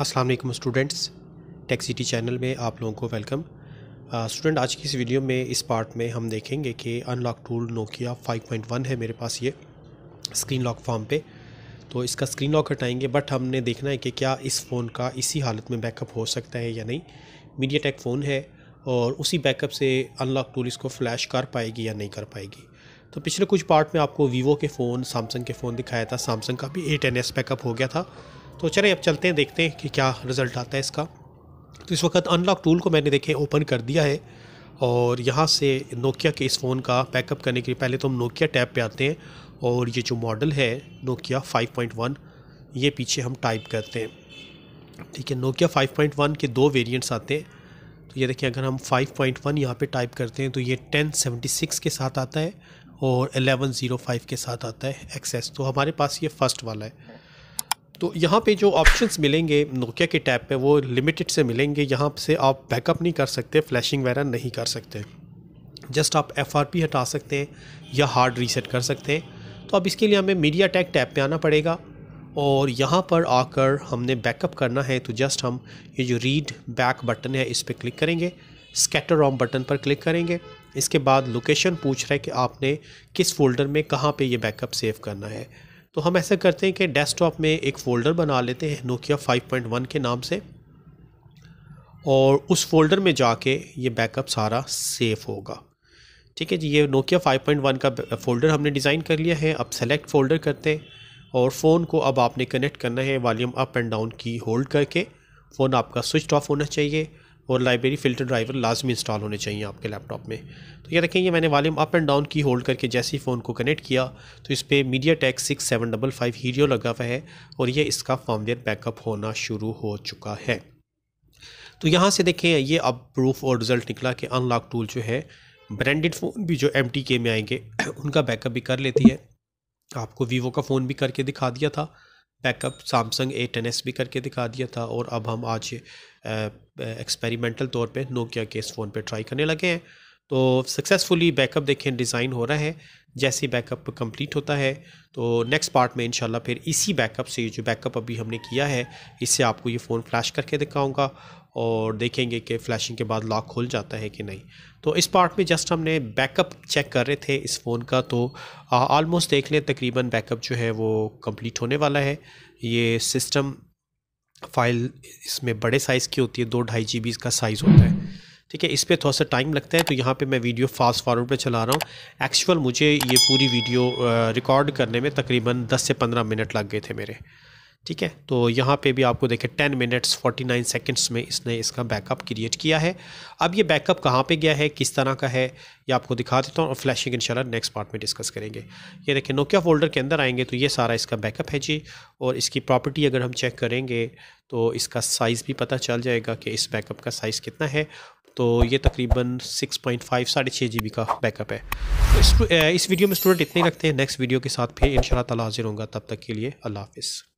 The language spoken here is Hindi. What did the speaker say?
अस्सलाम वालेकुम स्टूडेंट्स टेक सिटी चैनल में आप लोगों को वेलकम स्टूडेंट आज की इस वीडियो में इस पार्ट में हम देखेंगे कि अनलॉक टूल नोकिया 5.1 है मेरे पास ये स्क्रीन लॉक फॉर्म पे तो इसका स्क्रीन लॉक हटाएंगे बट हमने देखना है कि क्या इस फ़ोन का इसी हालत में बैकअप हो सकता है या नहीं मीडिया टेक फ़ोन है और उसी बैकअप से अनलॉक टूल इसको फ्लैश कर पाएगी या नहीं कर पाएगी तो पिछले कुछ पार्ट में आपको वीवो के फ़ोन सैमसंग के फ़ोन दिखाया था सैमसंग का भी ए टेन बैकअप हो गया था तो चले अब चलते हैं देखते हैं कि क्या रिज़ल्ट आता है इसका तो इस वक्त अनलॉक टूल को मैंने देखें ओपन कर दिया है और यहाँ से नोकिया के इस फ़ोन का पैकअप करने के लिए पहले तो हम नोकिया टैब पे आते हैं और ये जो मॉडल है नोकिया 5.1 ये पीछे हम टाइप करते हैं ठीक है नोकिया 5.1 के दो वेरिएंट्स आते हैं तो ये देखिए अगर हम 5.1 पॉइंट यहाँ पर टाइप करते हैं तो ये 1076 के साथ आता है और 1105 के साथ आता है एक्सेस तो हमारे पास ये फ़र्स्ट वाला है तो यहाँ पे जो ऑप्शंस मिलेंगे नोकिया के टैब पे वो लिमिटेड से मिलेंगे यहाँ से आप बैकअप नहीं कर सकते फ्लैशिंग वगैरह नहीं कर सकते जस्ट आप एफ हटा सकते हैं या हार्ड रीसेट कर सकते हैं तो अब इसके लिए हमें मीडिया टैग टैब पर आना पड़ेगा और यहाँ पर आकर हमने बैकअप करना है तो जस्ट हम ये जो रीड बैक बटन है इस पर क्लिक करेंगे स्कैटर ऑम बटन पर क्लिक करेंगे इसके बाद लोकेशन पूछ रहा है कि आपने किस फोल्डर में कहाँ पे ये बैकअप सेव करना है तो हम ऐसा करते हैं कि डेस्कटॉप में एक फ़ोल्डर बना लेते हैं नोकिया 5.1 के नाम से और उस फोल्डर में जाके ये बैकअप सारा सेफ़ होगा ठीक है जी ये नोकिया 5.1 का फ़ोल्डर हमने डिज़ाइन कर लिया है अब सेलेक्ट फ़ोल्डर करते हैं और फ़ोन को अब आपने कनेक्ट करना है वॉल्यूम अप एंड डाउन की होल्ड करके फ़ोन आपका स्विच ऑफ होना चाहिए और लाइब्रेरी फिल्टर ड्राइवर लाजमी इंस्टॉल होने चाहिए आपके लैपटॉप में तो ये देखें ये मैंने वालीम अप एंड डाउन की होल्ड करके जैसे ही फ़ोन को कनेक्ट किया तो इस पर MediaTek six seven double five Helio लगा हुआ है और ये इसका फॉर्मवेयर बैकअप होना शुरू हो चुका है तो यहाँ से देखें ये अब प्रूफ और रिज़ल्ट निकला कि अनलॉक टूल जो है ब्रांडेड फ़ोन भी जो एम में आएंगे उनका बैकअप भी कर लेती है आपको वीवो का फ़ोन भी करके दिखा दिया था backup Samsung A ten S भी करके दिखा दिया था और अब हम आज एक्सपेरिमेंटल तौर पे नोकिया के इस फ़ोन पे ट्राई करने लगे हैं तो सक्सेसफुली बैकअप देखें डिज़ाइन हो रहा है जैसे बैकअप कंप्लीट होता है तो नेक्स्ट पार्ट में इंशाल्लाह फिर इसी बैकअप से जो बैकअप अभी हमने किया है इससे आपको ये फ़ोन फ्लैश करके दिखाऊंगा और देखेंगे कि फ्लैशिंग के बाद लॉक खुल जाता है कि नहीं तो इस पार्ट में जस्ट हमने बैकअप चेक कर रहे थे इस फ़ोन का तो आलमोस्ट देख लें तकरीबन बैकअप जो है वो कंप्लीट होने वाला है ये सिस्टम फाइल इसमें बड़े साइज़ की होती है दो ढाई जी का साइज़ होता है ठीक है इस पर थोड़ा सा टाइम लगता है तो यहाँ पे मैं वीडियो फास्ट फॉरवर्ड पे चला रहा हूँ एक्चुअल मुझे ये पूरी वीडियो रिकॉर्ड करने में तकरीबन 10 से 15 मिनट लग गए थे मेरे ठीक है तो यहाँ पे भी आपको देखें टेन मिनट्स नाइन सेकेंड्स में इसने इसका बैकअप क्रिएट किया है अब ये बैकअप कहाँ पे गया है किस तरह का है ये आपको दिखा देता हूँ और फ्लैशिंग इनशाला नेक्स्ट पार्ट में डिस्कस करेंगे ये देखें नोकिया फोल्डर के अंदर आएंगे तो ये सारा इसका बैकअप है जी और इसकी प्रॉपर्टी अगर हम चेक करेंगे तो इसका साइज़ भी पता चल जाएगा कि इस बैकअप का साइज़ कितना है तो ये तकरीबन 6.5 पॉइंट फाइव साढ़े छः जी का बैकअप है तो इस वीडियो में स्टूडेंट इतने रखते हैं नेक्स्ट वीडियो के साथ फिर इन शाला हाजिर होंगे तब तक के लिए अल्लाह हाफ़